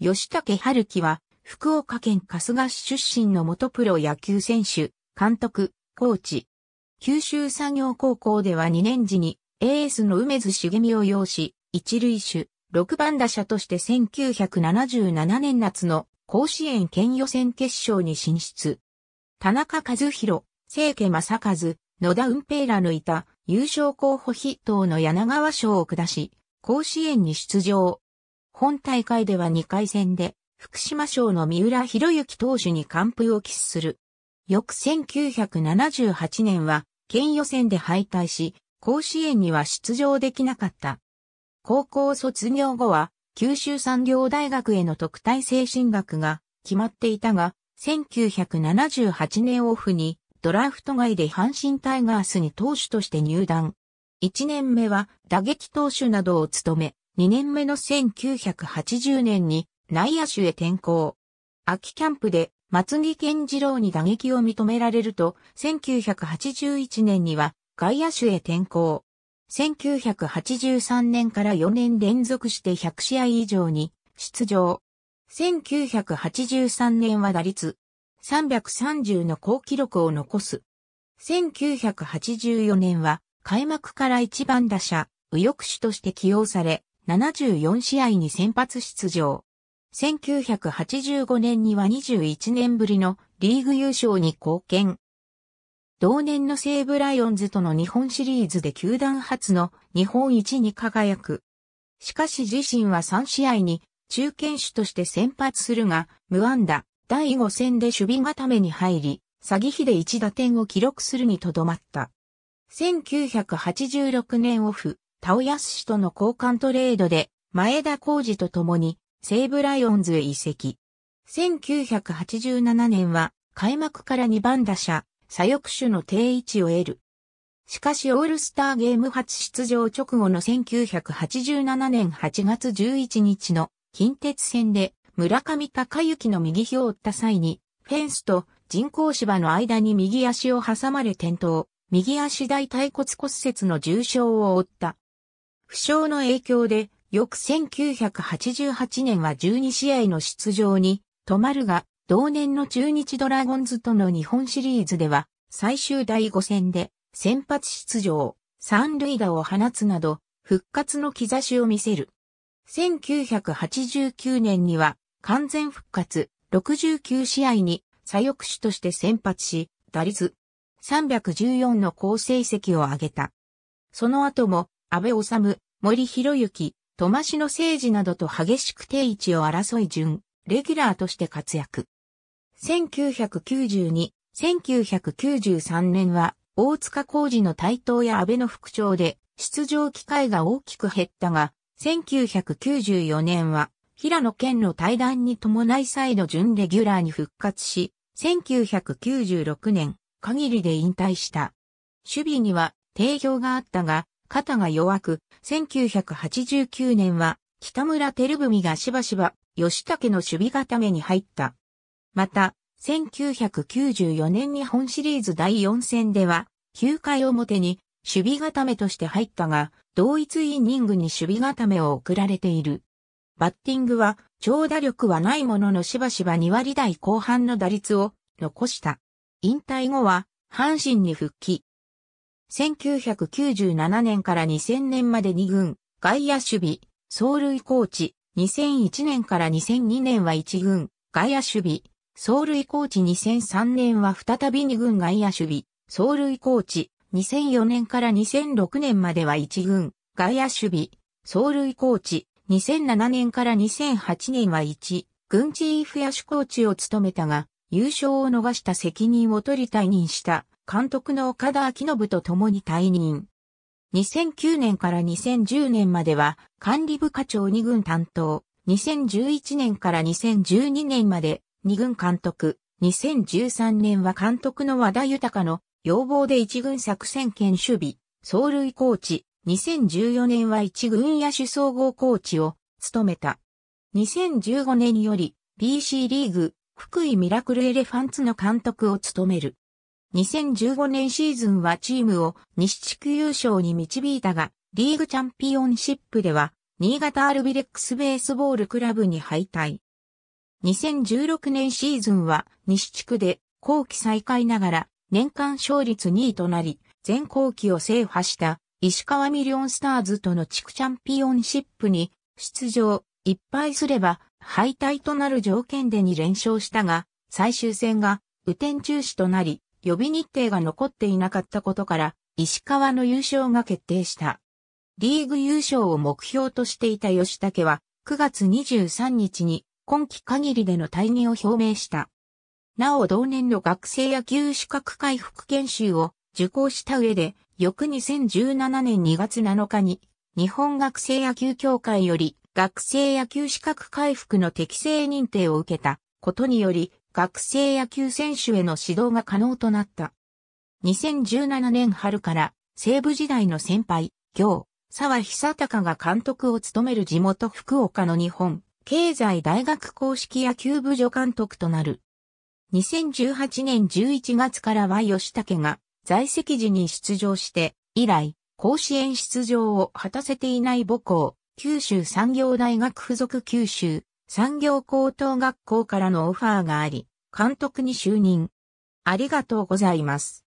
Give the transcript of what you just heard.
吉武春樹は、福岡県春日市出身の元プロ野球選手、監督、コーチ。九州産業高校では2年時に、エースの梅津茂美を擁し、一塁手、6番打者として1977年夏の甲子園県予選決勝に進出。田中和弘、清家正和、野田運平らのいた優勝候補筆頭の柳川賞を下し、甲子園に出場。本大会では2回戦で、福島賞の三浦博之投手に完封を喫する。翌1978年は、県予選で敗退し、甲子園には出場できなかった。高校卒業後は、九州産業大学への特待生進学が決まっていたが、1978年オフにドラフト外で阪神タイガースに投手として入団。1年目は打撃投手などを務め、2年目の1980年に内野手へ転向。秋キャンプで松木健次郎に打撃を認められると、1981年には外野手へ転向。1983年から4年連続して100試合以上に出場。1983年は打率330の高記録を残す。1984年は開幕から一番打者、右翼手として起用され、74試合に先発出場。1985年には21年ぶりのリーグ優勝に貢献。同年の西武ライオンズとの日本シリーズで球団初の日本一に輝く。しかし自身は3試合に中堅手として先発するが、無安打、第5戦で守備固めに入り、詐欺比で1打点を記録するにとどまった。1986年オフ、田尾康氏との交換トレードで、前田浩二と共に、西武ライオンズへ移籍。1987年は、開幕から2番打者、左翼手の定位置を得る。しかしオールスターゲーム初出場直後の1987年8月11日の近鉄戦で村上隆之の右ひを打った際にフェンスと人工芝の間に右足を挟まれ転倒、右足大腿骨骨折の重傷を負った負傷の影響で、翌1988年は12試合の出場に止まるが、同年の中日ドラゴンズとの日本シリーズでは、最終第5戦で先発出場、三塁打を放つなど、復活の兆しを見せる。1989年には完全復活69試合に左翼手として先発し、打率314の好成績を上げた。その後も安倍治、森博之、戸しの政治などと激しく定位置を争い順、レギュラーとして活躍。1992、1993年は、大塚工事の台頭や安倍の復調で、出場機会が大きく減ったが、1994年は、平野健の対談に伴い再度準レギュラーに復活し、1996年、限りで引退した。守備には定評があったが、肩が弱く、1989年は北村照文がしばしば吉武の守備固めに入った。また、1994年日本シリーズ第4戦では、9回表に守備固めとして入ったが、同一イニングに守備固めを送られている。バッティングは、長打力はないもののしばしば2割台後半の打率を残した。引退後は、阪神に復帰。1997年から2000年まで2軍、外野守備、走塁コーチ、2001年から2002年は1軍、外野守備、走塁コーチ2003年は再び2軍外野守備、走塁コーチ、2004年から2006年までは1軍、外野守備、走塁コーチ、2007年から2008年は1、軍チーフ野手コーチを務めたが、優勝を逃した責任を取り退任した。監督の岡田明信と共に退任。2009年から2010年までは管理部課長2軍担当、2011年から2012年まで2軍監督、2013年は監督の和田豊の要望で1軍作戦兼守備、走塁コーチ、2014年は1軍野手総合コーチを務めた。2015年より BC リーグ福井ミラクルエレファンツの監督を務める。2015年シーズンはチームを西地区優勝に導いたが、リーグチャンピオンシップでは、新潟アルビレックスベースボールクラブに敗退。2016年シーズンは西地区で後期再開ながら年間勝率2位となり、全後期を制覇した石川ミリオンスターズとの地区チャンピオンシップに出場、一敗すれば敗退となる条件で2連勝したが、最終戦が雨天中止となり、予備日程が残っていなかったことから、石川の優勝が決定した。リーグ優勝を目標としていた吉武は、9月23日に今季限りでの退任を表明した。なお同年の学生野球資格回復研修を受講した上で、翌2017年2月7日に、日本学生野球協会より学生野球資格回復の適正認定を受けたことにより、学生野球選手への指導が可能となった。2017年春から西武時代の先輩、行、沢久隆が監督を務める地元福岡の日本、経済大学公式野球部助監督となる。2018年11月からは吉武が在籍時に出場して、以来、甲子園出場を果たせていない母校、九州産業大学附属九州産業高等学校からのオファーがあり、監督に就任。ありがとうございます。